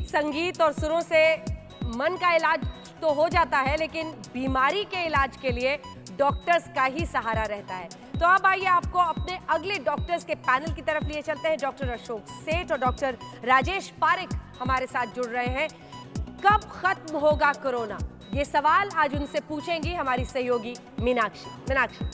गीत संगीत और सुरों से मन का इलाज तो हो जाता है लेकिन बीमारी के इलाज के लिए डॉक्टर्स का ही सहारा रहता है तो अब आइए आपको अपने अगले डॉक्टर्स के पैनल की तरफ लिए चलते हैं डॉक्टर अशोक सेठ और डॉक्टर राजेश पारिक हमारे साथ जुड़ रहे हैं कब खत्म होगा कोरोना ये सवाल आज उनसे पूछेंगी हमारी सहयोगी मीनाक्षी मीनाक्षी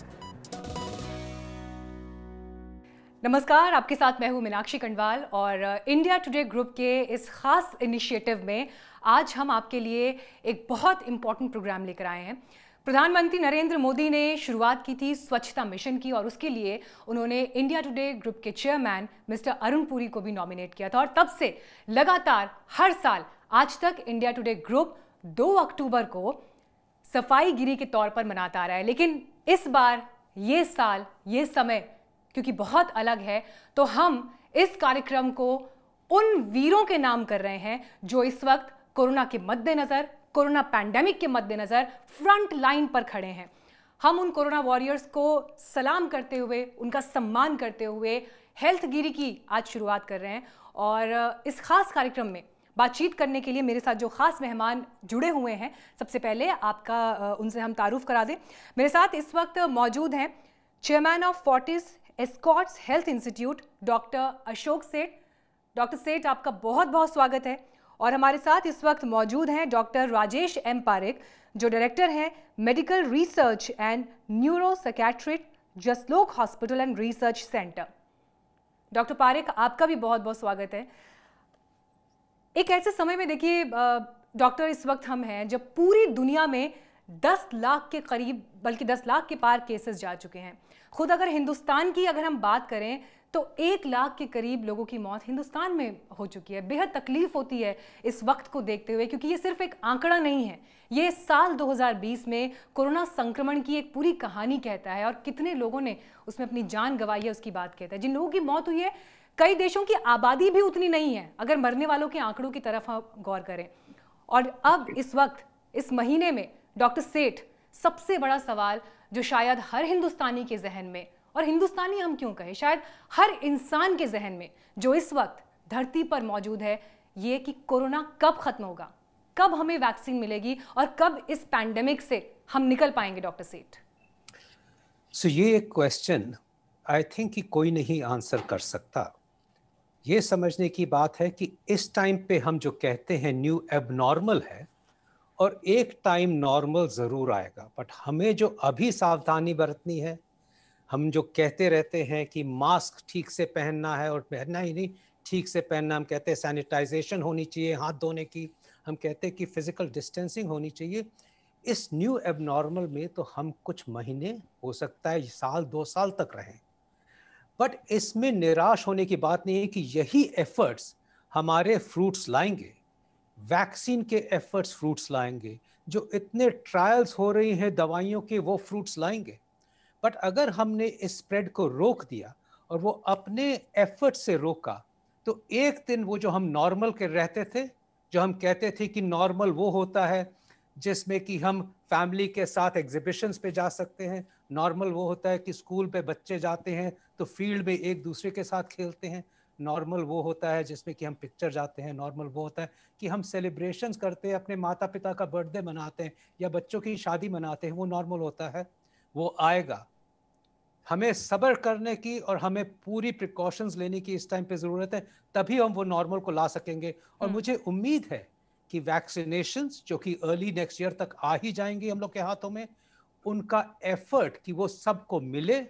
नमस्कार आपके साथ मैं हूं मीनाक्षी कंडवाल और इंडिया टुडे ग्रुप के इस खास इनिशिएटिव में आज हम आपके लिए एक बहुत इंपॉर्टेंट प्रोग्राम लेकर आए हैं प्रधानमंत्री नरेंद्र मोदी ने शुरुआत की थी स्वच्छता मिशन की और उसके लिए उन्होंने इंडिया टुडे ग्रुप के चेयरमैन मिस्टर अरुण पुरी को भी नॉमिनेट किया था और तब से लगातार हर साल आज तक इंडिया टुडे ग्रुप 2 अक्टूबर को सफाई गिरी के तौर पर मनाता आ रहा है लेकिन इस बार ये साल ये समय क्योंकि बहुत अलग है तो हम इस कार्यक्रम को उन वीरों के नाम कर रहे हैं जो इस वक्त कोरोना के मद्देनज़र कोरोना पैंडेमिक के मद्देनज़र फ्रंट लाइन पर खड़े हैं हम उन कोरोना वॉरियर्स को सलाम करते हुए उनका सम्मान करते हुए हेल्थ गिरी की आज शुरुआत कर रहे हैं और इस खास कार्यक्रम में बातचीत करने के लिए मेरे साथ जो खास मेहमान जुड़े हुए हैं सबसे पहले आपका उनसे हम तारुफ करा दें मेरे साथ इस वक्त मौजूद हैं chairman of Fortis Escorts Health Institute doctor Ashok Seth doctor सेठ आपका बहुत बहुत स्वागत है और हमारे साथ इस वक्त मौजूद हैं डॉक्टर राजेश एम पारिक जो डायरेक्टर हैं medical research and neuro psychiatric Jaslok hospital and research centre doctor Parikh आपका भी बहुत बहुत स्वागत है एक ऐसे समय में देखिए डॉक्टर इस वक्त हम हैं जब पूरी दुनिया में दस लाख के करीब बल्कि दस लाख के पार केसेस जा चुके हैं खुद अगर हिंदुस्तान की अगर हम बात करें तो एक लाख के करीब लोगों की मौत हिंदुस्तान में हो चुकी है बेहद तकलीफ होती है इस वक्त को देखते हुए क्योंकि ये सिर्फ एक आंकड़ा नहीं है ये साल 2020 में कोरोना संक्रमण की एक पूरी कहानी कहता है और कितने लोगों ने उसमें अपनी जान गंवाई है उसकी बात कहता है जिन लोगों की मौत हुई है कई देशों की आबादी भी उतनी नहीं है अगर मरने वालों के आंकड़ों की तरफ गौर करें और अब इस वक्त इस महीने में डॉक्टर सेठ सबसे बड़ा सवाल जो शायद हर हिंदुस्तानी के जहन में और हिंदुस्तानी हम क्यों कहें शायद हर इंसान के जहन में जो इस वक्त धरती पर मौजूद है ये कि कोरोना कब खत्म होगा कब हमें वैक्सीन मिलेगी और कब इस पैंडेमिक से हम निकल पाएंगे डॉक्टर सेठ सो ये एक क्वेश्चन आई थिंक कि कोई नहीं आंसर कर सकता ये समझने की बात है कि इस टाइम पे हम जो कहते हैं न्यू एबनॉर्मल है और एक टाइम नॉर्मल ज़रूर आएगा बट हमें जो अभी सावधानी बरतनी है हम जो कहते रहते हैं कि मास्क ठीक से पहनना है और पहनना ही नहीं ठीक से पहनना हम कहते हैं सैनिटाइजेशन होनी चाहिए हाथ धोने की हम कहते हैं कि फिज़िकल डिस्टेंसिंग होनी चाहिए इस न्यू एबनॉर्मल में तो हम कुछ महीने हो सकता है साल दो साल तक रहें बट इसमें निराश होने की बात नहीं है कि यही एफर्ट्स हमारे फ्रूट्स लाएंगे वैक्सीन के एफर्ट्स फ्रूट्स लाएंगे जो इतने ट्रायल्स हो रही हैं दवाइयों के वो फ्रूट्स लाएंगे बट अगर हमने इस स्प्रेड को रोक दिया और वो अपने एफर्ट से रोका तो एक दिन वो जो हम नॉर्मल के रहते थे जो हम कहते थे कि नॉर्मल वो होता है जिसमें कि हम फैमिली के साथ एग्जिबिशंस पे जा सकते हैं नॉर्मल वो होता है कि स्कूल पे बच्चे जाते हैं तो फील्ड में एक दूसरे के साथ खेलते हैं नॉर्मल वो होता है जिसमें कि हम पिक्चर जाते हैं नॉर्मल वो होता है कि हम सेलिब्रेशन करते हैं अपने माता पिता का बर्थडे मनाते हैं या बच्चों की शादी मनाते हैं वो नॉर्मल होता है वो आएगा हमें सब्र करने की और हमें पूरी प्रिकॉशंस लेने की इस टाइम पे ज़रूरत है तभी हम वो नॉर्मल को ला सकेंगे और हम्म। मुझे उम्मीद है कि वैक्सीनेशन जो कि अर्ली नेक्स्ट ईयर तक आ ही जाएंगी हम लोग के हाथों में उनका एफर्ट कि वो सबको मिले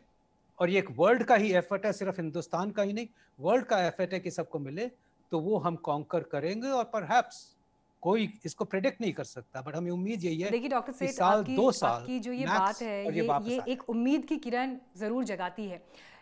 और ये एक वर्ल्ड का ही एफर्ट है सिर्फ हिंदुस्तान का ही नहीं वर्ल्ड का एफर्ट है कि सबको मिले तो वो हम कॉन्कर करेंगे और पर कोई इसको प्रेडिक्ट नहीं कर सकता बट हमें उम्मीद यही है देखिए डॉक्टर सेठ साल आपकी, दो साल की जो ये बात है ये, ये, ये एक उम्मीद की किरण जरूर जगाती है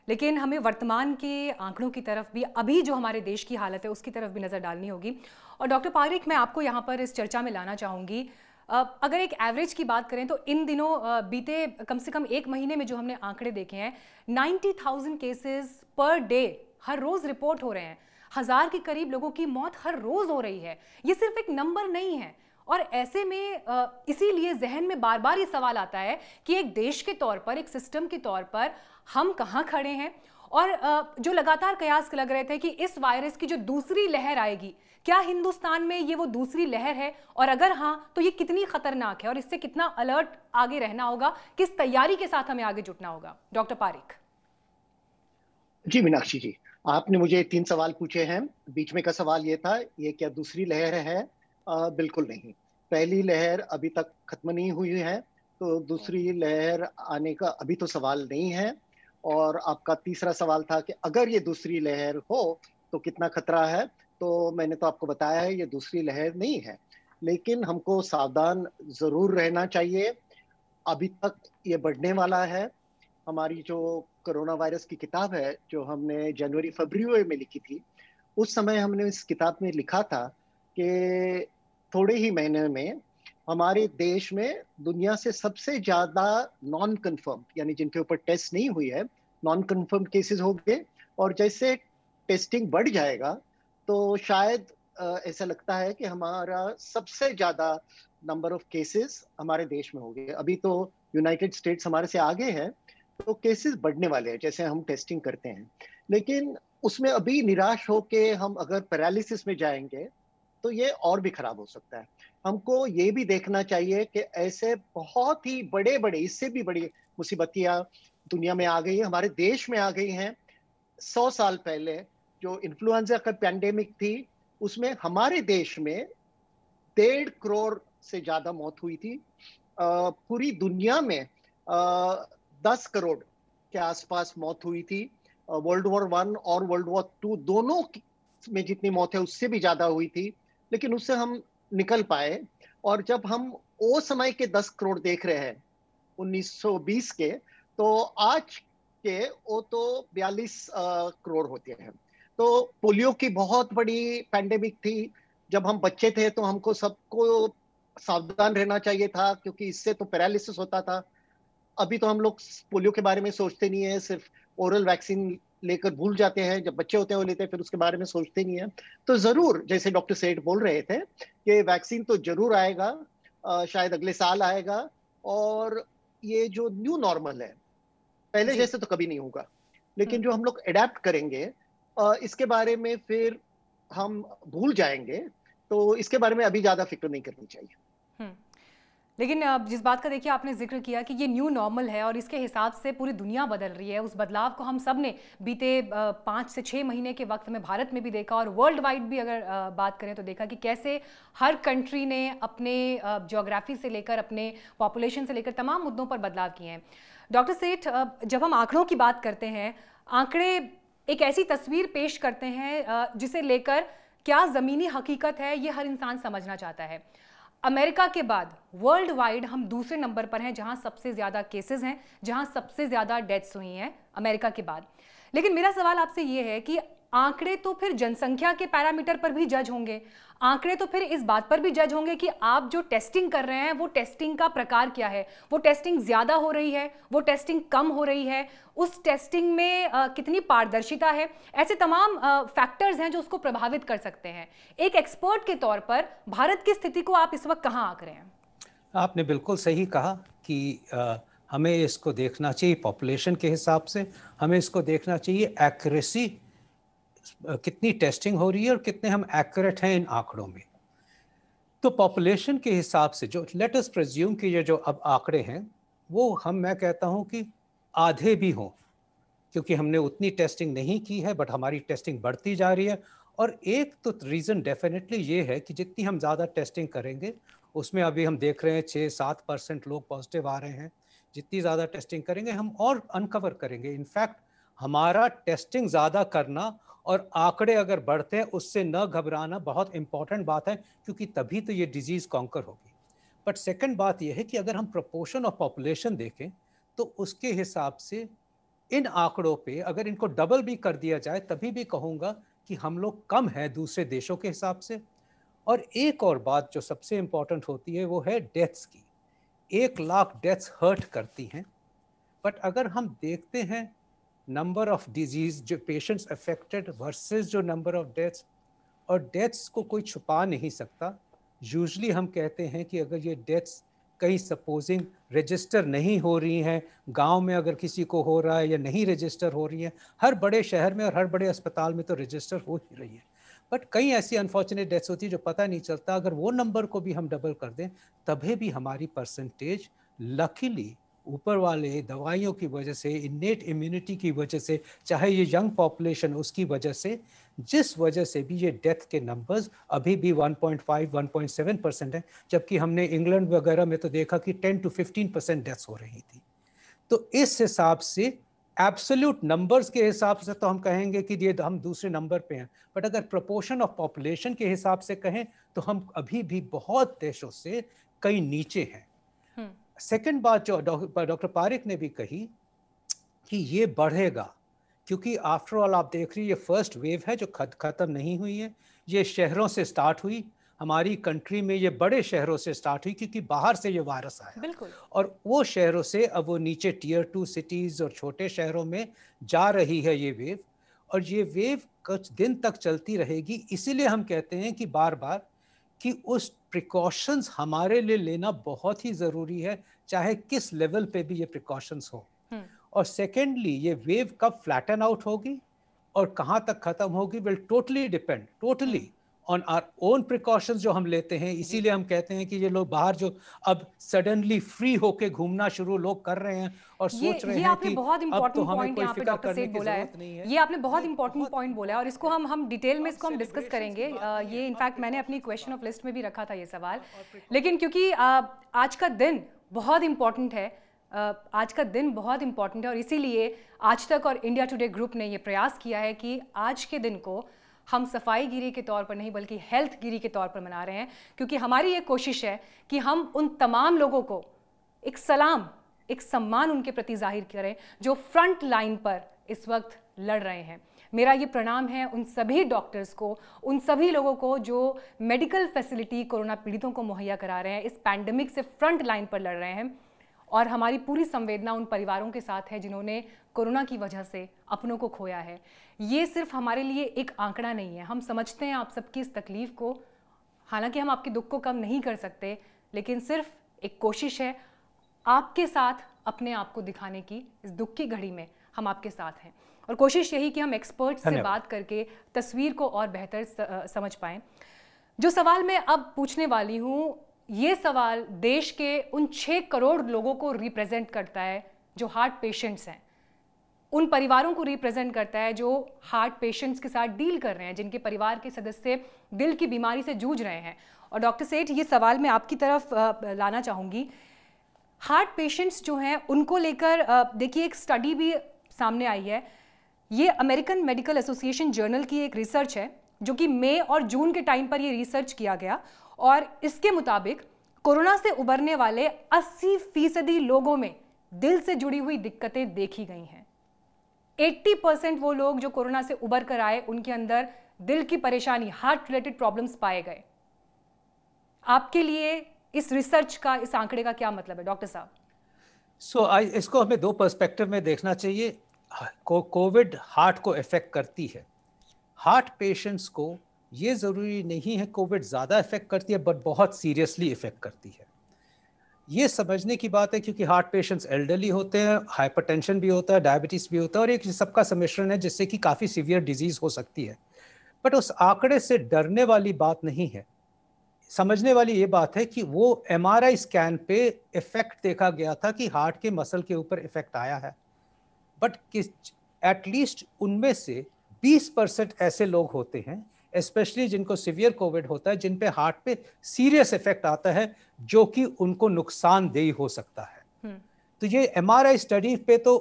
लेकिन हमें वर्तमान के आंकड़ों की तरफ भी अभी जो हमारे देश की हालत है उसकी तरफ भी नज़र डालनी होगी और डॉक्टर पारिक मैं आपको यहाँ पर इस चर्चा में लाना चाहूँगी अगर एक एवरेज की बात करें तो इन दिनों बीते कम से कम एक महीने में जो हमने आंकड़े देखे हैं 90,000 केसेस पर डे हर रोज़ रिपोर्ट हो रहे हैं हज़ार के करीब लोगों की मौत हर रोज़ हो रही है ये सिर्फ एक नंबर नहीं है और ऐसे में इसीलिए जहन में बार बार ये सवाल आता है कि एक देश के तौर पर एक सिस्टम के तौर पर हम कहाँ खड़े हैं और जो लगातार कयास लग रहे थे कि इस वायरस की जो दूसरी लहर आएगी क्या हिंदुस्तान में ये वो दूसरी लहर है और अगर हाँ तो ये कितनी खतरनाक है और इससे कितना अलर्ट आगे रहना होगा किस तैयारी के साथ हमें आगे जुटना होगा डॉक्टर पारिक जी मीनाक्षी जी आपने मुझे तीन सवाल पूछे हैं बीच में का सवाल ये था ये क्या दूसरी लहर है आ, बिल्कुल नहीं पहली लहर अभी तक खत्म नहीं हुई है तो दूसरी लहर आने का अभी तो सवाल नहीं है और आपका तीसरा सवाल था कि अगर ये दूसरी लहर हो तो कितना खतरा है तो मैंने तो आपको बताया है ये दूसरी लहर नहीं है लेकिन हमको सावधान ज़रूर रहना चाहिए अभी तक ये बढ़ने वाला है हमारी जो कोरोना वायरस की किताब है जो हमने जनवरी फरवरी में लिखी थी उस समय हमने इस किताब में लिखा था कि थोड़े ही महीने में हमारे देश में दुनिया से सबसे ज़्यादा नॉन कन्फर्म यानी जिनके ऊपर टेस्ट नहीं हुई है नॉन कन्फर्म केसेस हो गए और जैसे टेस्टिंग बढ़ जाएगा तो शायद ऐसा लगता है कि हमारा सबसे ज़्यादा नंबर ऑफ केसेस हमारे देश में हो गए अभी तो यूनाइटेड स्टेट्स हमारे से आगे है तो केसेस बढ़ने वाले हैं जैसे हम टेस्टिंग करते हैं लेकिन उसमें अभी निराश हो के हम अगर पैरालिसिस में जाएंगे तो ये और भी खराब हो सकता है हमको ये भी देखना चाहिए कि ऐसे बहुत ही बड़े बड़े इससे भी बड़ी मुसीबतियाँ दुनिया में आ गई है हमारे देश में आ गई हैं सौ साल पहले जो इन्फ्लुएंजा का पैंडेमिक थी उसमें हमारे देश में डेढ़ करोड़ से ज़्यादा मौत हुई थी पूरी दुनिया में दस करोड़ के आसपास मौत हुई थी वर्ल्ड वॉर वन और वर्ल्ड वॉर टू दोनों में जितनी मौत है उससे भी ज़्यादा हुई थी लेकिन उससे हम निकल पाए और जब हम वो समय के दस करोड़ देख रहे हैं 1920 के तो आज के वो तो 42 करोड़ होते हैं तो पोलियो की बहुत बड़ी पैंडेमिक थी जब हम बच्चे थे तो हमको सबको सावधान रहना चाहिए था क्योंकि इससे तो पैरालिसिस होता था अभी तो हम लोग पोलियो के बारे में सोचते नहीं है सिर्फ ओरल वैक्सीन लेकर भूल जाते हैं जब बच्चे होते हैं वो लेते हैं फिर उसके बारे में सोचते नहीं है तो ज़रूर जैसे डॉक्टर सेठ बोल रहे थे कि वैक्सीन तो ज़रूर आएगा शायद अगले साल आएगा और ये जो न्यू नॉर्मल है पहले जैसे तो कभी नहीं होगा लेकिन हम्म। जो हम लोग एडेप्ट करेंगे इसके बारे में फिर हम भूल जाएंगे तो इसके बारे में अभी ज़्यादा फिक्र नहीं करनी चाहिए हम्म। लेकिन जिस बात का देखिए आपने जिक्र किया कि ये न्यू नॉर्मल है और इसके हिसाब से पूरी दुनिया बदल रही है उस बदलाव को हम सब ने बीते पाँच से छः महीने के वक्त में भारत में भी देखा और वर्ल्ड वाइड भी अगर बात करें तो देखा कि कैसे हर कंट्री ने अपने जोग्राफी से लेकर अपने पॉपुलेशन से लेकर तमाम मुद्दों पर बदलाव किए हैं डॉक्टर सेठ जब हम आंकड़ों की बात करते हैं आंकड़े एक ऐसी तस्वीर पेश करते हैं जिसे लेकर क्या ज़मीनी हकीकत है ये हर इंसान समझना चाहता है अमेरिका के बाद वर्ल्ड वाइड हम दूसरे नंबर पर हैं जहां सबसे ज़्यादा केसेस हैं जहां सबसे ज़्यादा डेथ्स हुई हैं अमेरिका के बाद लेकिन मेरा सवाल आपसे ये है कि आंकड़े तो फिर जनसंख्या के पैरामीटर पर भी जज होंगे आंकड़े तो फिर इस बात पर भी जज होंगे कि आप जो टेस्टिंग कर रहे हैं वो टेस्टिंग का प्रकार क्या है वो टेस्टिंग ज़्यादा हो रही है वो टेस्टिंग कम हो रही है उस टेस्टिंग में आ, कितनी पारदर्शिता है ऐसे तमाम फैक्टर्स हैं जो उसको प्रभावित कर सकते हैं एक एक्सपर्ट के तौर पर भारत की स्थिति को आप इस वक्त कहाँ आंक रहे हैं आपने बिल्कुल सही कहा कि आ, हमें इसको देखना चाहिए पॉपुलेशन के हिसाब से हमें इसको देखना चाहिए एक्यूरेसी कितनी टेस्टिंग हो रही है और कितने हम एक्यूरेट हैं इन आंकड़ों में तो पॉपुलेशन के हिसाब से जो लेटेस्ट प्रज्यूम के ये जो अब आंकड़े हैं वो हम मैं कहता हूँ कि आधे भी हों क्योंकि हमने उतनी टेस्टिंग नहीं की है बट हमारी टेस्टिंग बढ़ती जा रही है और एक तो रीज़न डेफिनेटली ये है कि जितनी हम ज़्यादा टेस्टिंग करेंगे उसमें अभी हम देख रहे हैं छः सात परसेंट लोग पॉजिटिव आ रहे हैं जितनी ज़्यादा टेस्टिंग करेंगे हम और अनकवर करेंगे इनफैक्ट हमारा टेस्टिंग ज़्यादा करना और आंकड़े अगर बढ़ते हैं उससे न घबराना बहुत इंपॉर्टेंट बात है क्योंकि तभी तो ये डिजीज़ कॉन्कर होगी बट सेकेंड बात यह है कि अगर हम प्रपोर्शन ऑफ पॉपुलेशन देखें तो उसके हिसाब से इन आंकड़ों पे अगर इनको डबल भी कर दिया जाए तभी भी कहूँगा कि हम लोग कम हैं दूसरे देशों के हिसाब से और एक और बात जो सबसे इम्पॉर्टेंट होती है वो है डेथ्स की एक लाख डेथ्स हर्ट करती हैं बट अगर हम देखते हैं नंबर ऑफ डिजीज जो पेशेंट्स अफेक्टेड वर्सेस जो नंबर ऑफ डेथ्स और डेथ्स को कोई छुपा नहीं सकता यूजली हम कहते हैं कि अगर ये डेथ्स कई सपोजिंग रजिस्टर नहीं हो रही हैं गांव में अगर किसी को हो रहा है या नहीं रजिस्टर हो रही है हर बड़े शहर में और हर बड़े अस्पताल में तो रजिस्टर हो ही रही है बट कई ऐसी अनफॉर्चुनेट डेथ्स होती है जो पता नहीं चलता अगर वो नंबर को भी हम डबल कर दें तभी भी हमारी परसेंटेज लकीली ऊपर वाले दवाइयों की वजह से इन्नेट इम्यूनिटी की वजह से चाहे ये यंग पॉपुलेशन उसकी वजह से जिस वजह से भी ये डेथ के नंबर्स अभी भी 1.5 1.7 परसेंट है जबकि हमने इंग्लैंड वगैरह में तो देखा कि 10 टू 15 परसेंट डेथ्स हो रही थी तो इस हिसाब से एब्सोल्यूट नंबर्स के हिसाब से तो हम कहेंगे कि ये हम दूसरे नंबर पे हैं बट अगर प्रपोर्शन ऑफ पॉपुलेशन के हिसाब से कहें तो हम अभी भी बहुत देशों से कई नीचे हैं सेकंड बात जो डॉक्टर पारिक ने भी कही कि ये बढ़ेगा क्योंकि आफ्टर ऑल आप देख रही ये फर्स्ट वेव है जो खत ख़त्म नहीं हुई है ये शहरों से स्टार्ट हुई हमारी कंट्री में ये बड़े शहरों से स्टार्ट हुई क्योंकि बाहर से ये वायरस आया बिल्कुल और वो शहरों से अब वो नीचे टीयर टू सिटीज़ और छोटे शहरों में जा रही है ये वेव और ये वेव कुछ दिन तक चलती रहेगी इसीलिए हम कहते हैं कि बार बार कि उस प्रिकॉशंस हमारे लिए लेना बहुत ही ज़रूरी है चाहे किस लेवल पे भी ये प्रिकॉशंस हो हम्म। और सेकेंडली ये वेव कब फ्लैटन आउट होगी और कहाँ तक खत्म होगी will totally depend totally on our own precautions जो हम लेते हैं इसीलिए हम कहते हैं कि ये लोग बाहर जो अब सडनली फ्री होके घूमना शुरू लोग कर रहे हैं और ये, सोच रहे ये हैं कि बहुत अब तो हमें कोई फिक्र करने की जरूरत नहीं है ये आपने बहुत इंपॉर्टेंट पॉइंट बोला है और इसको हम हम डिटेल में इसको हम डिस्कस करेंगे ये इनफैक्ट मैंने अपनी क्वेश्चन ऑफ लिस्ट में भी रखा था ये सवाल लेकिन क्योंकि आज का दिन बहुत इंपॉर्टेंट है आज का दिन बहुत इंपॉर्टेंट है और इसीलिए आज तक और इंडिया टुडे ग्रुप ने ये प्रयास किया है कि आज के दिन को हम सफाई गिरी के तौर पर नहीं बल्कि हेल्थ गिरी के तौर पर मना रहे हैं क्योंकि हमारी ये कोशिश है कि हम उन तमाम लोगों को एक सलाम एक सम्मान उनके प्रति जाहिर करें जो फ्रंट लाइन पर इस वक्त लड़ रहे हैं मेरा ये प्रणाम है उन सभी डॉक्टर्स को उन सभी लोगों को जो मेडिकल फैसिलिटी कोरोना पीड़ितों को मुहैया करा रहे हैं इस पैंडमिक से फ्रंट लाइन पर लड़ रहे हैं और हमारी पूरी संवेदना उन परिवारों के साथ है जिन्होंने कोरोना की वजह से अपनों को खोया है ये सिर्फ हमारे लिए एक आंकड़ा नहीं है हम समझते हैं आप सबकी इस तकलीफ़ को हालांकि हम आपके दुख को कम नहीं कर सकते लेकिन सिर्फ एक कोशिश है आपके साथ अपने आप को दिखाने की इस दुख की घड़ी में हम आपके साथ हैं और कोशिश यही कि हम एक्सपर्ट से बात करके तस्वीर को और बेहतर समझ पाए जो सवाल मैं अब पूछने वाली हूँ ये सवाल देश के उन छः करोड़ लोगों को रिप्रेजेंट करता है जो हार्ट पेशेंट्स हैं उन परिवारों को रिप्रेजेंट करता है जो हार्ट पेशेंट्स के साथ डील कर रहे हैं जिनके परिवार के सदस्य दिल की बीमारी से जूझ रहे हैं और डॉक्टर सेठ ये सवाल मैं आपकी तरफ लाना चाहूँगी हार्ट पेशेंट्स जो हैं उनको लेकर देखिए एक स्टडी भी सामने आई है ये अमेरिकन मेडिकल एसोसिएशन जर्नल की एक रिसर्च है जो कि मई और जून के टाइम पर ये रिसर्च किया गया और इसके मुताबिक कोरोना से उबरने वाले 80 फीसदी लोगों में दिल से जुड़ी हुई दिक्कतें देखी गई हैं 80 परसेंट वो लोग जो कोरोना से उबर कर आए उनके अंदर दिल की परेशानी हार्ट रिलेटेड प्रॉब्लम्स पाए गए आपके लिए इस रिसर्च का इस आंकड़े का क्या मतलब है डॉक्टर साहब सो so, इसको हमें दो पर्सपेक्टिव में देखना चाहिए कोविड हार्ट को इफेक्ट करती है हार्ट पेशेंट्स को ये ज़रूरी नहीं है कोविड ज़्यादा इफ़ेक्ट करती है बट बहुत सीरियसली इफ़ेक्ट करती है ये समझने की बात है क्योंकि हार्ट पेशेंट्स एल्डरली होते हैं हाइपरटेंशन भी होता है डायबिटीज़ भी होता है और एक सबका सम्मिश्रण है जिससे कि काफ़ी सीवियर डिजीज़ हो सकती है बट उस आंकड़े से डरने वाली बात नहीं है समझने वाली ये बात है कि वो एम स्कैन पे इफ़ेक्ट देखा गया था कि हार्ट के मसल के ऊपर इफ़ेक्ट आया है बट किस एटलीस्ट उनमें से 20 परसेंट ऐसे लोग होते हैं स्पेशली जिनको सिवियर कोविड होता है जिन पे हार्ट पे सीरियस इफेक्ट आता है जो कि उनको नुकसानदेह हो सकता है हम्म। तो ये एम स्टडी पे तो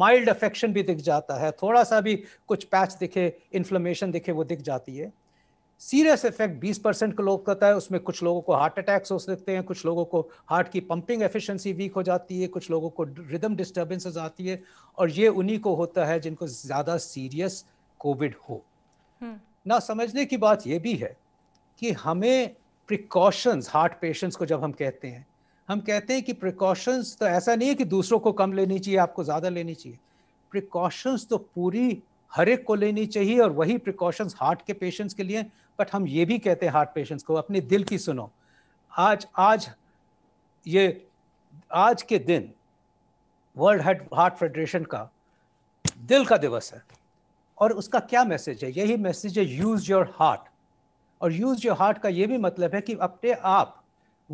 माइल्ड अफेक्शन भी दिख जाता है थोड़ा सा भी कुछ पैच दिखे इन्फ्लेमेशन दिखे वो दिख जाती है सीरियस इफेक्ट 20 परसेंट के लोग करता है उसमें कुछ लोगों को हार्ट अटैक्स हो सकते हैं कुछ लोगों को हार्ट की पंपिंग एफिशिएंसी वीक हो जाती है कुछ लोगों को रिदम डिस्टर्बेंसेस आती है और ये उन्हीं को होता है जिनको ज़्यादा सीरियस कोविड हो हम्म। ना समझने की बात यह भी है कि हमें प्रिकॉशंस हार्ट पेशेंट्स को जब हम कहते हैं हम कहते हैं कि प्रिकॉशंस तो ऐसा नहीं है कि दूसरों को कम लेनी चाहिए आपको ज़्यादा लेनी चाहिए प्रिकॉशंस तो पूरी हर एक को लेनी चाहिए और वही प्रिकॉशंस हार्ट के पेशेंट्स के लिए बट हम ये भी कहते हैं हार्ट पेशेंट्स को अपने दिल की सुनो आज आज ये आज के दिन वर्ल्ड हार्ट फेडरेशन का दिल का दिवस है और उसका क्या मैसेज है यही मैसेज है यूज़ योर हार्ट और यूज़ योर हार्ट का ये भी मतलब है कि अपने आप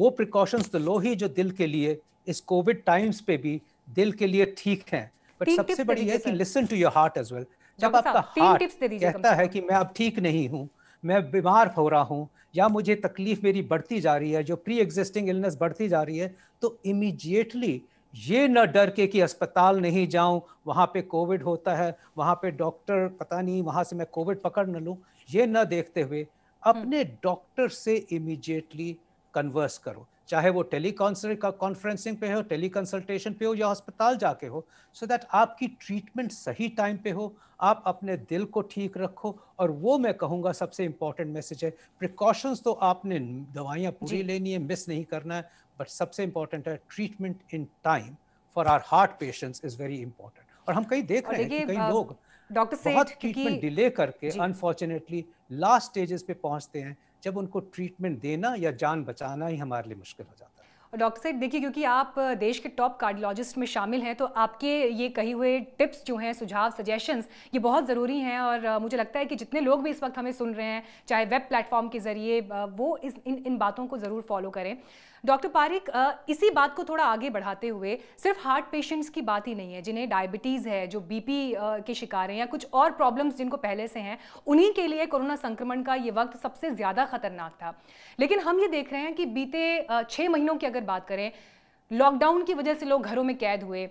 वो प्रिकॉशंस तो लो ही जो दिल के लिए इस कोविड टाइम्स पे भी दिल के लिए ठीक हैं बट सबसे बड़ी है कि listen to your heart as well जब आपका हार्ट कहता है कि मैं अब ठीक नहीं हूँ मैं बीमार हो रहा हूँ या मुझे तकलीफ मेरी बढ़ती जा रही है जो प्री एग्जिस्टिंग इलनेस बढ़ती जा रही है तो इमीजिएटली ये न डर के कि अस्पताल नहीं जाऊं वहां पे कोविड होता है वहां पे डॉक्टर पता नहीं वहां से मैं कोविड पकड़ न लूँ ये न देखते हुए हम्म। अपने डॉक्टर से इमीडिएटली कन्वर्स करो चाहे वो टेली कॉन्फ्रेंसिंग पे हो टेली कंसल्टेशन पे हो या अस्पताल जाके हो सो so दैट आपकी ट्रीटमेंट सही टाइम पे हो आप अपने दिल को ठीक रखो और वो मैं कहूँगा सबसे इम्पॉर्टेंट मैसेज है प्रिकॉशंस तो आपने दवाइयाँ पूरी लेनी है मिस नहीं करना है बट सबसे इम्पोर्टेंट है treatment in time for our heart patients is very important और हम कहीं देख रहे हैं कि कई लोग डॉक्टर बहुत ट्रीटमेंट डिले करके अनफॉर्चुनेटली लास्ट स्टेजेस पे पहुंचते हैं जब उनको ट्रीटमेंट देना या जान बचाना ही हमारे लिए मुश्किल हो जाता है और डॉक्टर साहब देखिए क्योंकि आप देश के टॉप कार्डियोलॉजिस्ट में शामिल हैं तो आपके ये कही हुए टिप्स जो हैं सुझाव सजेशंस ये बहुत ज़रूरी हैं और मुझे लगता है कि जितने लोग भी इस वक्त हमें सुन रहे हैं चाहे वेब प्लेटफॉर्म के ज़रिए वो इस इन इन बातों को ज़रूर फॉलो करें डॉक्टर पारिक इसी बात को थोड़ा आगे बढ़ाते हुए सिर्फ हार्ट पेशेंट्स की बात ही नहीं है जिन्हें डायबिटीज़ है जो बीपी के शिकार हैं या कुछ और प्रॉब्लम्स जिनको पहले से हैं उन्हीं के लिए कोरोना संक्रमण का ये वक्त सबसे ज़्यादा खतरनाक था लेकिन हम ये देख रहे हैं कि बीते छः महीनों की अगर बात करें लॉकडाउन की वजह से लोग घरों में कैद हुए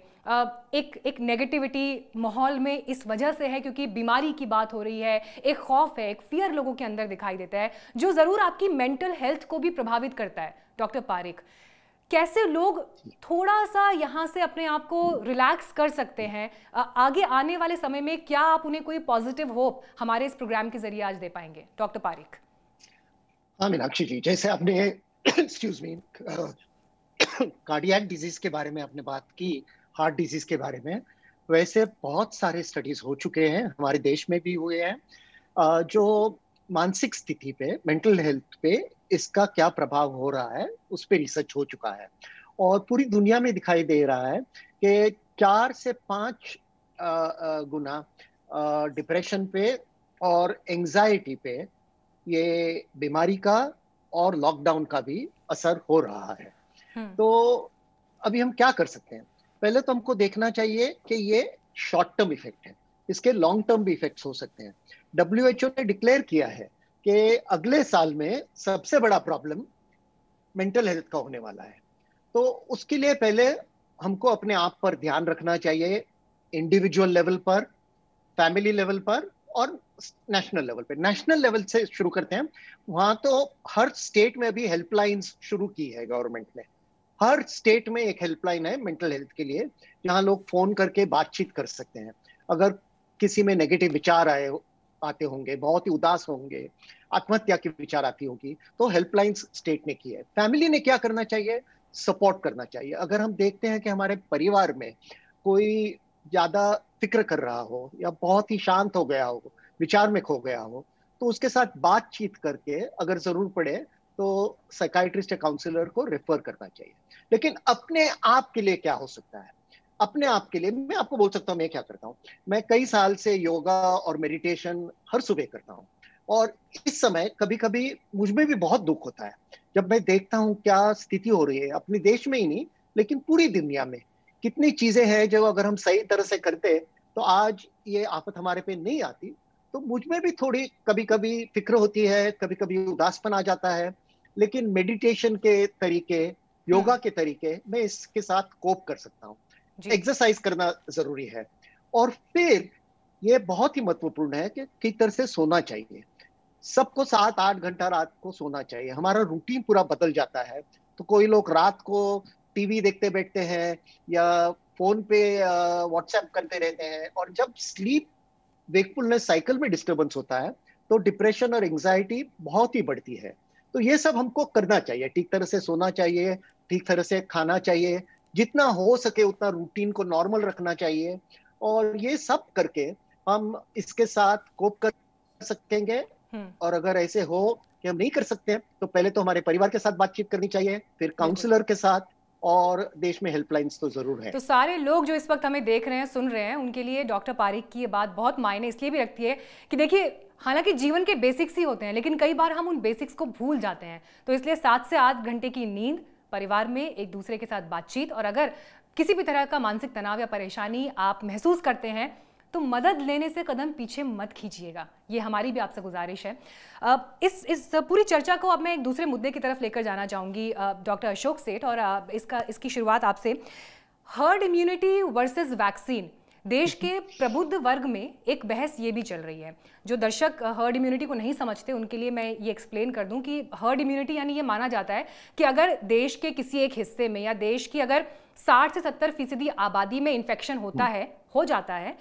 एक एक नेगेटिविटी माहौल में इस वजह से है क्योंकि बीमारी की बात हो रही है एक खौफ है एक फियर लोगों के अंदर दिखाई देता है जो ज़रूर आपकी मेंटल हेल्थ को भी प्रभावित करता है डॉक्टर पारिक कैसे लोग थोड़ा सा यहाँ से अपने आप को रिलैक्स कर सकते हैं आगे आने वाले समय में क्या आप उन्हें कोई पॉजिटिव होप हमारे इस प्रोग्राम के जरिए आज दे पाएंगे डॉक्टर पारिक हाँ मीनाक्षी जी जैसे आपने एक्सक्यूज मी कार्डियक डिजीज के बारे में आपने बात की हार्ट डिजीज के बारे में वैसे बहुत सारे स्टडीज हो चुके हैं हमारे देश में भी हुए हैं जो मानसिक स्थिति पे मेंटल हेल्थ पे इसका क्या प्रभाव हो रहा है उस पर रिसर्च हो चुका है और पूरी दुनिया में दिखाई दे रहा है कि चार से पाँच गुना डिप्रेशन पे और एंजाइटी पे ये बीमारी का और लॉकडाउन का भी असर हो रहा है हम्म। तो अभी हम क्या कर सकते हैं पहले तो हमको देखना चाहिए कि ये शॉर्ट टर्म इफेक्ट है इसके लॉन्ग टर्म भी इफेक्ट्स हो सकते हैं डब्ल्यू ने डिक्लेयर किया है कि अगले साल में सबसे बड़ा प्रॉब्लम मेंटल हेल्थ का होने वाला है तो उसके लिए पहले हमको अपने आप पर ध्यान रखना चाहिए इंडिविजुअल लेवल पर फैमिली लेवल पर और नेशनल लेवल पे नेशनल लेवल से शुरू करते हैं वहां तो हर स्टेट में अभी हेल्पलाइन शुरू की है गवर्नमेंट ने हर स्टेट में एक हेल्पलाइन है मेंटल हेल्थ के लिए जहां लोग फोन करके बातचीत कर सकते हैं अगर किसी में नेगेटिव विचार आए आते होंगे बहुत ही उदास होंगे आत्महत्या के विचार आती होगी तो हेल्पलाइन स्टेट ने की है फैमिली ने क्या करना चाहिए सपोर्ट करना चाहिए अगर हम देखते हैं कि हमारे परिवार में कोई ज्यादा फिक्र कर रहा हो या बहुत ही शांत हो गया हो विचार में खो गया हो तो उसके साथ बातचीत करके अगर जरूर पड़े तो साइकाइट्रिस्ट या काउंसिलर को रेफर करना चाहिए लेकिन अपने आप के लिए क्या हो सकता है अपने आप के लिए मैं आपको बोल सकता हूँ मैं क्या करता हूँ मैं कई साल से योगा और मेडिटेशन हर सुबह करता हूँ और इस समय कभी कभी मुझमें भी बहुत दुख होता है जब मैं देखता हूँ क्या स्थिति हो रही है अपने देश में ही नहीं लेकिन पूरी दुनिया में कितनी चीजें हैं जो अगर हम सही तरह से करते तो आज ये आफत हमारे पे नहीं आती तो मुझमें भी थोड़ी कभी कभी फिक्र होती है कभी कभी उदासपन आ जाता है लेकिन मेडिटेशन के तरीके योगा हम्म। के तरीके मैं इसके साथ कोप कर सकता हूँ एक्सरसाइज करना जरूरी है और फिर ये बहुत ही महत्वपूर्ण है कि किस तरह से सोना चाहिए सबको सात आठ घंटा रात को सोना चाहिए हमारा रूटीन पूरा बदल जाता है तो कोई लोग रात को टीवी देखते बैठते हैं या फोन पे व्हाट्सएप करते रहते हैं और जब स्लीप वेकफुलनेस साइकिल में डिस्टर्बेंस होता है तो डिप्रेशन और एंजाइटी बहुत ही बढ़ती है तो ये सब हमको करना चाहिए ठीक तरह से सोना चाहिए ठीक तरह से खाना चाहिए जितना हो सके उतना रूटीन को नॉर्मल रखना चाहिए और ये सब करके हम इसके साथ कोप कर सकेंगे हम्म। और अगर ऐसे हो कि हम नहीं कर सकते तो पहले तो हमारे परिवार के साथ बातचीत करनी चाहिए फिर काउंसलर के साथ और देश में हेल्पलाइंस तो जरूर है तो सारे लोग जो इस वक्त हमें देख रहे हैं सुन रहे हैं उनके लिए डॉक्टर पारिक की ये बात बहुत मायने इसलिए भी रखती है कि देखिए हालांकि जीवन के बेसिक्स ही होते हैं लेकिन कई बार हम उन बेसिक्स को भूल जाते हैं तो इसलिए सात से आठ घंटे की नींद परिवार में एक दूसरे के साथ बातचीत और अगर किसी भी तरह का मानसिक तनाव या परेशानी आप महसूस करते हैं तो मदद लेने से कदम पीछे मत खींचिएगा ये हमारी भी आपसे गुजारिश है इस इस पूरी चर्चा को अब मैं एक दूसरे मुद्दे की तरफ लेकर जाना चाहूँगी डॉक्टर अशोक सेठ और इसका इसकी शुरुआत आपसे हर्ड इम्यूनिटी वर्सेस वैक्सीन देश के प्रबुद्ध वर्ग में एक बहस ये भी चल रही है जो दर्शक हर्ड इम्यूनिटी को नहीं समझते उनके लिए मैं ये एक्सप्लेन कर दूं कि हर्ड इम्यूनिटी यानी ये माना जाता है कि अगर देश के किसी एक हिस्से में या देश की अगर 60 से 70 फीसदी आबादी में इन्फेक्शन होता है हो जाता है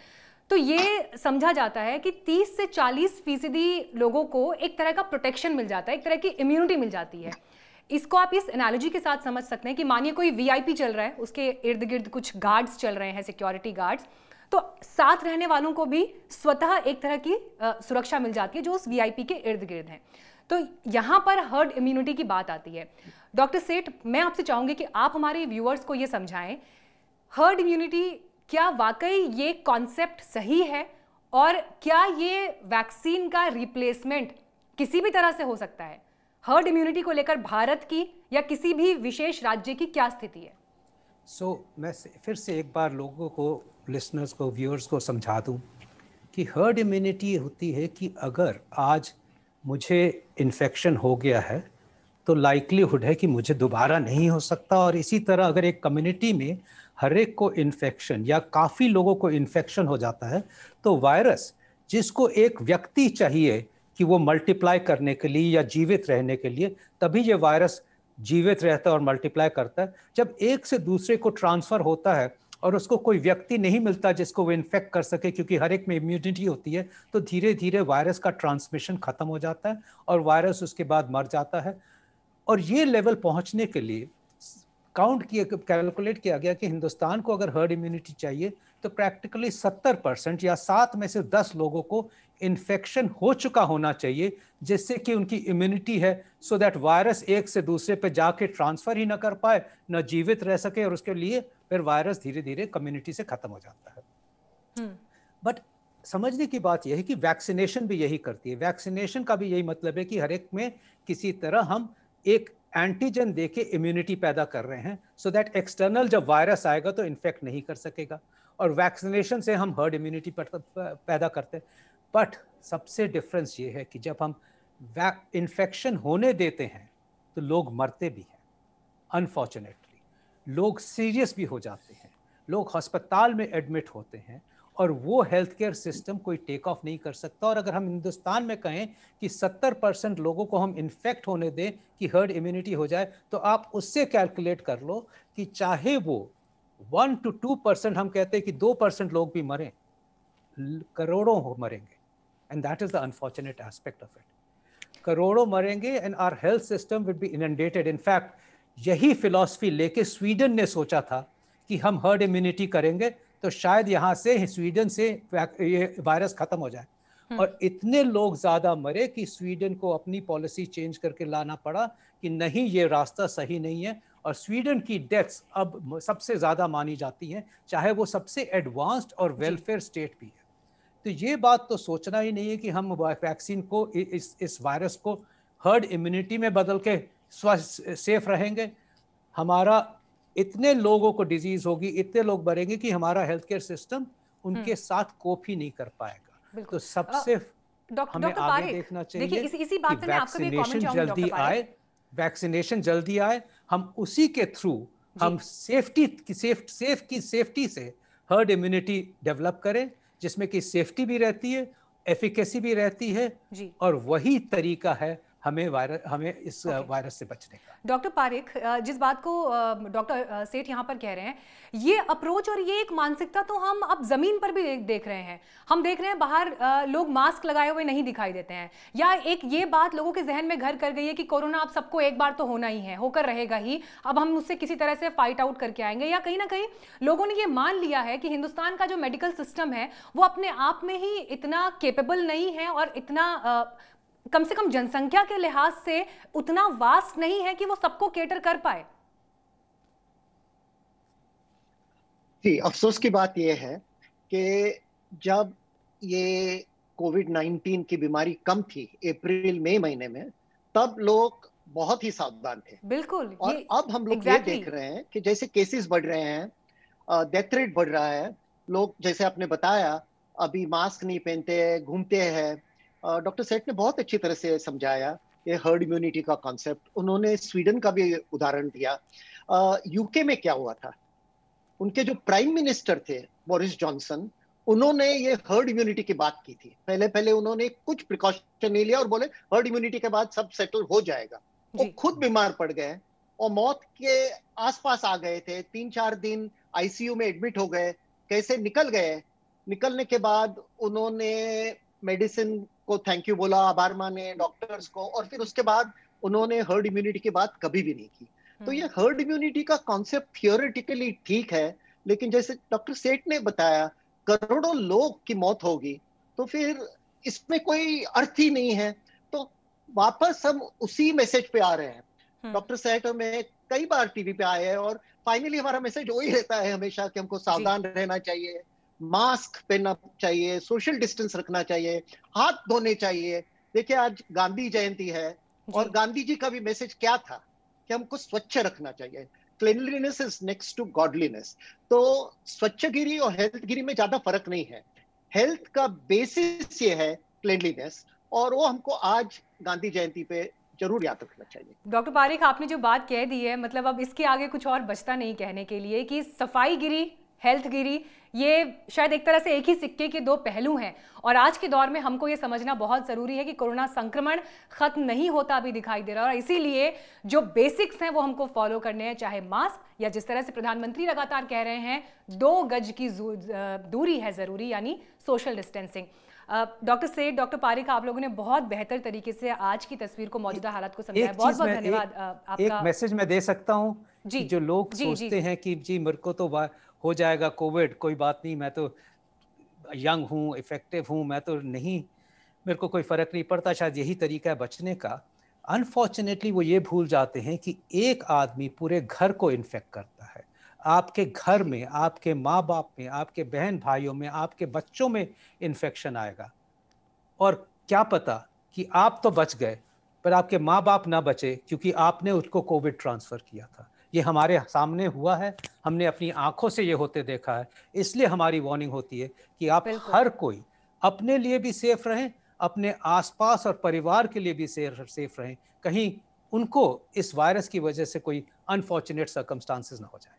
तो ये समझा जाता है कि 30 से 40 फीसदी लोगों को एक तरह का प्रोटेक्शन मिल जाता है एक तरह की इम्यूनिटी मिल जाती है इसको आप इस एनालॉजी के साथ समझ सकते हैं कि मानिए कोई वीआईपी चल रहा है उसके इर्द गिर्द कुछ गार्ड्स चल रहे हैं सिक्योरिटी गार्ड्स तो साथ रहने वालों को भी स्वतः एक तरह की सुरक्षा मिल जाती है जो उस वीआईपी के इर्द गिर्द हैं तो यहाँ पर हर्ड इम्यूनिटी की बात आती है डॉक्टर सेठ मैं आपसे चाहूँगी कि आप हमारे व्यूअर्स को ये समझाएं हर्ड इम्यूनिटी क्या वाकई ये कॉन्सेप्ट सही है और क्या ये वैक्सीन का रिप्लेसमेंट किसी भी तरह से हो सकता है हर्ड इम्यूनिटी को लेकर भारत की या किसी भी विशेष राज्य की क्या स्थिति है सो so, मैं फिर से एक बार लोगों को लिसनर्स को व्यूअर्स को समझा दूं कि हर्ड इम्यूनिटी होती है कि अगर आज मुझे इन्फेक्शन हो गया है तो लाइकलीहुड है कि मुझे दोबारा नहीं हो सकता और इसी तरह अगर एक कम्युनिटी में हर एक को इन्फेक्शन या काफ़ी लोगों को इन्फेक्शन हो जाता है तो वायरस जिसको एक व्यक्ति चाहिए कि वो मल्टीप्लाई करने के लिए या जीवित रहने के लिए तभी ये वायरस जीवित रहता है और मल्टीप्लाई करता है जब एक से दूसरे को ट्रांसफ़र होता है और उसको कोई व्यक्ति नहीं मिलता जिसको वो इन्फेक्ट कर सके क्योंकि हर एक में इम्यूनिटी होती है तो धीरे धीरे वायरस का ट्रांसमिशन ख़त्म हो जाता है और वायरस उसके बाद मर जाता है और ये लेवल पहुंचने के लिए काउंट किया कैलकुलेट किया गया कि हिंदुस्तान को अगर हर्ड इम्यूनिटी चाहिए तो प्रैक्टिकली सत्तर परसेंट या सात में से दस लोगों को इन्फेक्शन हो चुका होना चाहिए जिससे कि उनकी इम्यूनिटी है सो दैट वायरस एक से दूसरे पे जाके ट्रांसफर ही ना कर पाए ना जीवित रह सके और उसके लिए फिर वायरस धीरे धीरे कम्युनिटी से खत्म हो जाता है बट हम्म। समझने की बात यह है कि वैक्सीनेशन भी यही करती है वैक्सीनेशन का भी यही मतलब है कि हर एक में किसी तरह हम एक एंटीजन देके इम्यूनिटी पैदा कर रहे हैं सो दैट एक्सटर्नल जब वायरस आएगा तो इन्फेक्ट नहीं कर सकेगा और वैक्सीनेशन से हम हर्ड इम्यूनिटी पैदा करते हैं बट सबसे डिफरेंस ये है कि जब हम इन्फेक्शन होने देते हैं तो लोग मरते भी हैं अनफॉर्चुनेटली लोग सीरियस भी हो जाते हैं लोग अस्पताल में एडमिट होते हैं और वो हेल्थ केयर सिस्टम कोई टेक ऑफ नहीं कर सकता और अगर हम हिंदुस्तान में कहें कि 70 परसेंट लोगों को हम इन्फेक्ट होने दें कि हर्ड इम्यूनिटी हो जाए तो आप उससे कैलकुलेट कर लो कि चाहे वो वन टू टू परसेंट हम कहते हैं कि दो परसेंट लोग भी मरें करोड़ों मरेंगे and that is the unfortunate aspect of it करोड़ों मरेंगे and our health system will be inundated in fact यही फिलासफी लेके स्वीडन ने सोचा था कि हम हर्ड इम्यूनिटी करेंगे तो शायद यहाँ से स्वीडन से ये वायरस खत्म हो जाए हम्म। और इतने लोग ज्यादा मरे कि स्वीडन को अपनी पॉलिसी चेंज करके लाना पड़ा कि नहीं ये रास्ता सही नहीं है और स्वीडन की डेथ्स अब सबसे ज्यादा मानी जाती हैं चाहे वो सबसे एडवांस्ड और वेलफेयर स्टेट भी है तो ये बात तो सोचना ही नहीं है कि हम वैक्सीन को इस इस वायरस को हर्ड इम्यूनिटी में बदल के स्वस्थ सेफ रहेंगे हमारा इतने लोगों को डिजीज होगी इतने लोग मरेंगे कि हमारा हेल्थ केयर सिस्टम उनके हम्म। साथ कोप ही नहीं कर पाएगा तो सबसे डॉक्टर हमें आगे देखना चाहिए इस, इसी बात कि वैक्सीनेशन जल्दी आए वैक्सीनेशन जल्दी आए हम उसी के थ्रू हम सेफ्टी की सेफ सेफ की सेफ्टी से हर्ड इम्यूनिटी डेवलप करें जिसमें कि सेफ्टी भी रहती है एफिकेसी भी रहती है और वही तरीका है हमें वायरस हमें इस okay. वायरस से बचने का डॉक्टर पारिक जिस बात को डॉक्टर सेठ यहाँ पर कह रहे हैं ये अप्रोच और ये एक मानसिकता तो हम अब ज़मीन पर भी देख रहे हैं हम देख रहे हैं बाहर लोग मास्क लगाए हुए नहीं दिखाई देते हैं या एक ये बात लोगों के जहन में घर कर गई है कि कोरोना आप सबको एक बार तो होना ही है होकर रहेगा ही अब हम उससे किसी तरह से फाइट आउट करके आएंगे या कहीं ना कहीं लोगों ने ये मान लिया है कि हिंदुस्तान का जो मेडिकल सिस्टम है वो अपने आप में ही इतना केपेबल नहीं है और इतना कम से कम जनसंख्या के लिहाज से उतना वास्ट नहीं है कि वो सबको केटर कर पाए जी अफसोस की बात यह है कि जब ये कोविड 19 की बीमारी कम थी अप्रैल मई महीने में तब लोग बहुत ही सावधान थे बिल्कुल और अब हम लोग exactly. ये देख रहे हैं कि जैसे केसेस बढ़ रहे हैं डेथ रेट बढ़ रहा है लोग जैसे आपने बताया अभी मास्क नहीं पहनते हैं घूमते हैं डॉक्टर सेठ ने बहुत अच्छी तरह से समझाया ये हर्ड इम्यूनिटी का कॉन्सेप्ट उन्होंने स्वीडन का भी उदाहरण दिया यूके में क्या हुआ था उनके जो प्राइम मिनिस्टर थे बोरिस जॉनसन उन्होंने ये हर्ड इम्यूनिटी की बात की थी पहले पहले उन्होंने कुछ प्रिकॉशन नहीं लिया और बोले हर्ड इम्यूनिटी के बाद सब सेटल हो जाएगा वो खुद बीमार पड़ गए और मौत के आसपास आ गए थे तीन चार दिन आईसीयू में एडमिट हो गए कैसे निकल गए निकलने के बाद उन्होंने मेडिसिन को थैंक यू बोला आभार माने डॉक्टर्स को और फिर उसके बाद उन्होंने हर्ड इम्यूनिटी की बात कभी भी नहीं की तो हम्म। ये हर्ड इम्यूनिटी का कॉन्सेप्ट थियोरिटिकली ठीक है लेकिन जैसे डॉक्टर सेठ ने बताया करोड़ों लोग की मौत होगी तो फिर इसमें कोई अर्थ ही नहीं है तो वापस हम उसी मैसेज पे आ रहे हैं डॉक्टर हम्म। सेठ हमें कई बार टीवी पे आए हैं और फाइनली हमारा मैसेज वही रहता है हमेशा कि हमको सावधान रहना चाहिए मास्क पहनना चाहिए सोशल डिस्टेंस रखना चाहिए हाथ धोने चाहिए देखिए आज गांधी जयंती है और गांधी जी का भी मैसेज क्या था कि हमको स्वच्छ रखना चाहिए cleanliness is next to godliness तो स्वच्छगिरी और गिरी में ज्यादा फर्क नहीं है हेल्थ का बेसिस ये है क्लिनलीनेस और वो हमको आज गांधी जयंती पे जरूर याद रखना चाहिए डॉक्टर पारिक आपने जो बात कह दी है मतलब अब इसके आगे कुछ और बचता नहीं कहने के लिए कि सफाई गिरी हेल्थ गिरी ये शायद एक तरह से एक ही सिक्के के दो पहलू हैं और आज के दौर में हमको ये समझना बहुत ज़रूरी है कि कोरोना संक्रमण ख़त्म नहीं होता अभी दिखाई दे रहा और इसीलिए जो बेसिक्स हैं वो हमको फॉलो करने हैं चाहे मास्क या जिस तरह से प्रधानमंत्री लगातार कह रहे हैं दो गज की दूरी है ज़रूरी यानी social distancing doctor Seth doctor Parikh आप लोगों ने बहुत बेहतर तरीके से आज की तस्वीर को मौजूदा हालात को समझाया बहुत बहुत धन्यवाद आपका एक मैसेज मैं दे सकता हूँ जी जो लोग जी, सोचते जी, हैं कि जी मेरे को तो हो जाएगा कोविड कोई बात नहीं मैं तो यंग हूँ इफ़ेक्टिव हूँ मैं तो नहीं मेरे को कोई फ़र्क नहीं पड़ता शायद यही तरीका है बचने का अनफॉर्चुनेटली वो ये भूल जाते हैं कि एक आदमी पूरे घर को इन्फेक्ट करता है आपके घर में आपके माँ बाप में आपके बहन भाइयों में आपके बच्चों में इन्फेक्शन आएगा और क्या पता कि आप तो बच गए पर आपके माँ बाप ना बचे क्योंकि आपने उसको कोविड ट्रांसफ़र किया था ये हमारे सामने हुआ है हमने अपनी आंखों से ये होते देखा है इसलिए हमारी वार्निंग होती है कि आप हर कोई अपने लिए भी सेफ रहें अपने आसपास और परिवार के लिए भी सेफ रहें कहीं उनको इस वायरस की वजह से कोई अनफॉर्चुनेट सर्कमस्टांसिस ना हो जाए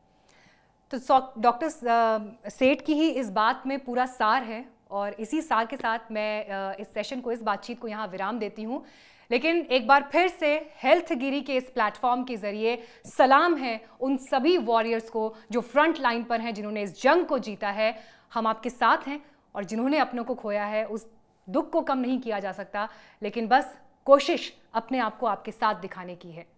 तो डॉक्टर सेठ की ही इस बात में पूरा सार है और इसी सार के साथ मैं इस सेशन को इस बातचीत को यहाँ विराम देती हूँ लेकिन एक बार फिर से हेल्थ गिरी के इस प्लेटफॉर्म के ज़रिए सलाम है उन सभी वॉरियर्स को जो फ्रंट लाइन पर हैं जिन्होंने इस जंग को जीता है हम आपके साथ हैं और जिन्होंने अपनों को खोया है उस दुख को कम नहीं किया जा सकता लेकिन बस कोशिश अपने आप को आपके साथ दिखाने की है